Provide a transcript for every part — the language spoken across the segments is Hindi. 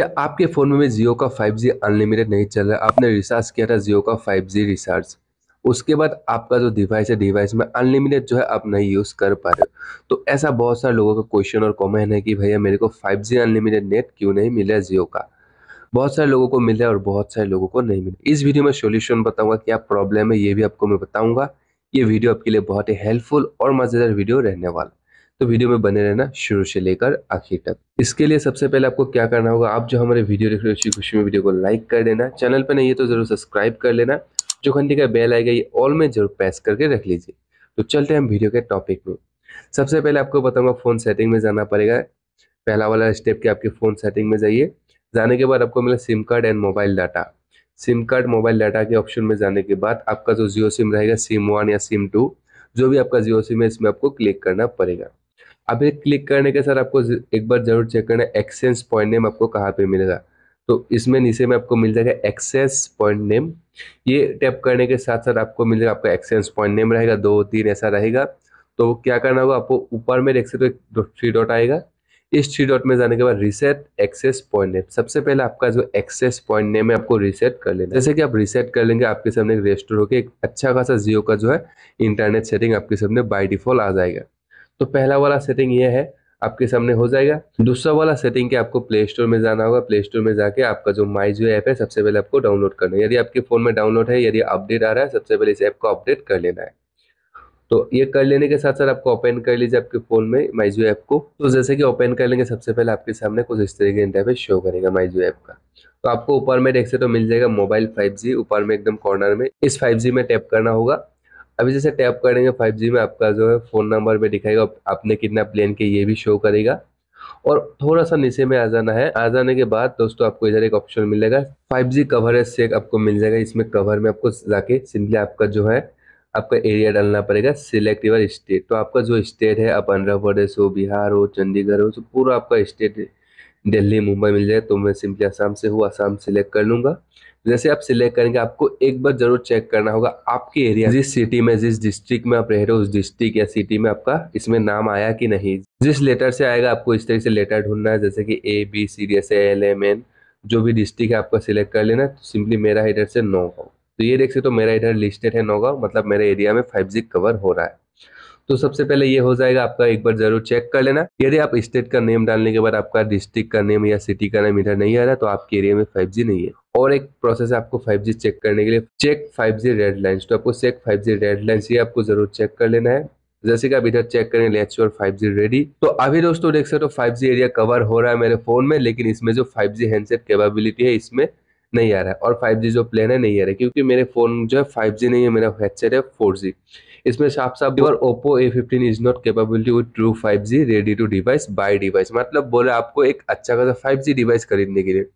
क्या आपके फ़ोन में जियो का 5G अनलिमिटेड नहीं चल रहा आपने रिचार्ज किया था जियो का 5G रिचार्ज उसके बाद आपका जो डिवाइस है डिवाइस में अनलिमिटेड जो है आप नहीं यूज़ कर पा रहे हो तो ऐसा बहुत सारे लोगों का क्वेश्चन और कॉमेंट है कि भैया मेरे को 5G अनलिमिटेड नेट क्यों नहीं मिला जियो का बहुत सारे लोगों को मिल रहा है और बहुत सारे लोगों को नहीं मिल इस वीडियो में सोल्यूशन बताऊँगा क्या प्रॉब्लम है ये भी आपको मैं बताऊँगा ये वीडियो आपके लिए बहुत ही हेल्पफुल और मज़ेदार वीडियो रहने वाला तो वीडियो में बने रहना शुरू से लेकर आखिर तक इसके लिए सबसे पहले आपको क्या करना होगा आप जो हमारे वीडियो देख रहे हो उसी खुशी में वीडियो को लाइक कर देना चैनल पर नहीं है तो जरूर सब्सक्राइब कर लेना जो घंटी का बेल आएगा ये ऑल में जरूर प्रेस करके रख लीजिए तो चलते हैं हम वीडियो के टॉपिक में सबसे पहले आपको बताऊंगा फ़ोन सेटिंग में जाना पड़ेगा पहला वाला स्टेप कि आपके फ़ोन सेटिंग में जाइए जाने के बाद आपको मिला SIM card and mobile data SIM card mobile data के ऑप्शन में जाने के बाद आपका जो जियो सिम रहेगा सिम वन या सिम टू जो भी आपका जियो सिम है इसमें आपको क्लिक करना पड़ेगा अभी क्लिक करने के साथ आपको एक बार जरूर चेक करना है एक्सेंस पॉइंट नेम आपको कहाँ पे मिलेगा तो इसमें नीचे में आपको मिल जाएगा एक्सेस पॉइंट नेम ये टैप करने के साथ साथ आपको मिल जाएगा आपका एक्सेंस पॉइंट नेम रहेगा दो तीन ऐसा रहेगा तो क्या करना होगा आपको ऊपर में देख सकते हो तो एक थ्री डॉट आएगा इस थ्री डॉट में जाने के बाद रिसेट एक्सेस पॉइंट नेम सबसे पहले आपका जो एक्सेस पॉइंट नेम है आपको रिसेट कर लेना जैसे कि आप रिसेट कर लेंगे आपके सामने रजिस्टर होकर एक अच्छा खासा जियो का जो है इंटरनेट सेटिंग आपके सामने बाई डिफॉल्ट आ जाएगा तो पहला वाला सेटिंग ये है आपके सामने हो जाएगा दूसरा वाला सेटिंग के आपको प्ले स्टोर में जाना होगा प्ले स्टोर में जाके आपका जो माई जो ऐप है सबसे पहले आपको डाउनलोड करना है यदि आपके फ़ोन में डाउनलोड है यदि अपडेट आ रहा है सबसे पहले इस ऐप को अपडेट कर लेना है तो ये कर लेने के साथ साथ आपको ओपन कर लीजिए आपके फ़ोन में जियो ऐप को तो जैसे कि ओपन कर लेंगे सबसे पहले आपके सामने कुछ इस तरीके इंटरफेस शो करेगा जियो ऐप का तो आपको ऊपर में देख से तो मिल जाएगा मोबाइल 5G ऊपर में एकदम कॉर्नर में इस 5G में टैप करना होगा अभी जैसे टैप करेंगे फाइव जी में आपका जो है फ़ोन नंबर पे दिखाएगा आपने कितना प्लान के ये भी शो करेगा और थोड़ा सा नीचे में आ जाना है आ जाने के बाद दोस्तों आपको इधर एक ऑप्शन मिलेगा फाइव जी कवरेज चेक आपको मिल जाएगा इसमें कवर में आपको जाके सिंपली आपका जो है आपका एरिया डालना पड़ेगा सिलेक्ट योर स्टेट तो आपका जो स्टेट है आप आंध्र प्रदेश हो बिहार हो चंडीगढ़ हो तो पूरा आपका स्टेट दिल्ली मुंबई मिल जाए तो मैं सिंपली आसाम से हूँ आसाम सिलेक्ट कर लूंगा जैसे आप सिलेक्ट करेंगे आपको एक बार जरूर चेक करना होगा आपके एरिया जिस सिटी में जिस डिस्ट्रिक्ट में आप रह रहे हो उस डिस्ट्रिक्ट या सिटी में आपका इसमें नाम आया कि नहीं जिस लेटर से आएगा आपको इस तरीके से लेटर ढूंढना है जैसे कि A B C D S L M N जो भी डिस्ट्रिक्ट है आपका सिलेक्ट कर लेना तो सिंपली मेरा इधर से नौगांव तो ये देख सकते हो तो मेरा इधर लिस्टेड है नौगांव मतलब मेरे एरिया में फाइव जी कवर हो रहा है तो सबसे पहले ये हो जाएगा आपका एक बार जरूर चेक कर लेना यदि आप स्टेट का नेम डालने के बाद आपका डिस्ट्रिक्ट का नेम या सिटी का नेम इधर नहीं आ रहा तो आपके एरिया में फाइव नहीं है और एक प्रोसेस है आपको 5G चेक करने के लिए चेक 5G रेड लाइन्स तो आपको चेक 5G रेड लाइन्स ये आपको जरूर चेक कर लेना है जैसे कि आप इधर चेक करें लेट्स योर 5G रेडी तो अभी दोस्तों देख सकते हो फाइव जी एरिया कवर हो रहा है मेरे फोन में लेकिन इसमें जो 5G हैंडसेट कैपेबिलिटी है इसमें नहीं आ रहा है और जी जो प्लान है नहीं आ रहा है क्योंकि मेरे फोन जो है जी नहीं है मेरा हेडसेट है 4G इसमें साफ साफ और Oppo A fifteen is not capability with true five G ready to device by device मतलब बोले आपको एक अच्छा खासा फाइव जी डिवाइस खरीदने के लिए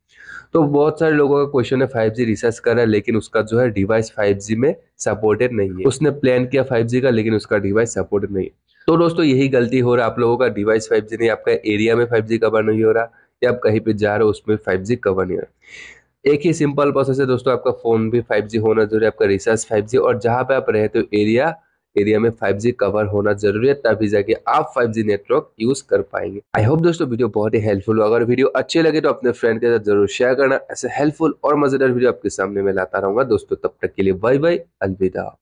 तो बहुत सारे लोगों का क्वेश्चन है फाइव जी रिसर्च कर रहा है लेकिन उसका जो है डिवाइस फाइव जी में सपोर्टेड नहीं है उसने प्लान किया फाइव जी का लेकिन उसका डिवाइस सपोर्टेड नहीं है तो दोस्तों यही गलती हो रहा है आप लोगों का डिवाइस फाइव जी नहीं आपका एरिया में फाइव जी कवर नहीं हो रहा या आप कहीं पे जा रहे हो उसमें फाइव जी कवर नहीं हो रहा एक ही सिंपल प्रोसेस है दोस्तों आपका फ़ोन भी फाइव जी होना जरूरी है आपका रिसर्च फाइव जी और जहाँ पे आप रहते हो एरिया एरिया में 5G कवर होना जरूरी है तभी जाके आप 5G नेटवर्क यूज कर पाएंगे आई होप दोस्तों वीडियो बहुत ही हेल्पफुल अगर वीडियो अच्छे लगे तो अपने फ्रेंड के साथ जरूर शेयर करना ऐसे हेल्पफुल और मजेदार वीडियो आपके सामने में लाता रहूंगा दोस्तों तब तक के लिए बाय बाय अलविदा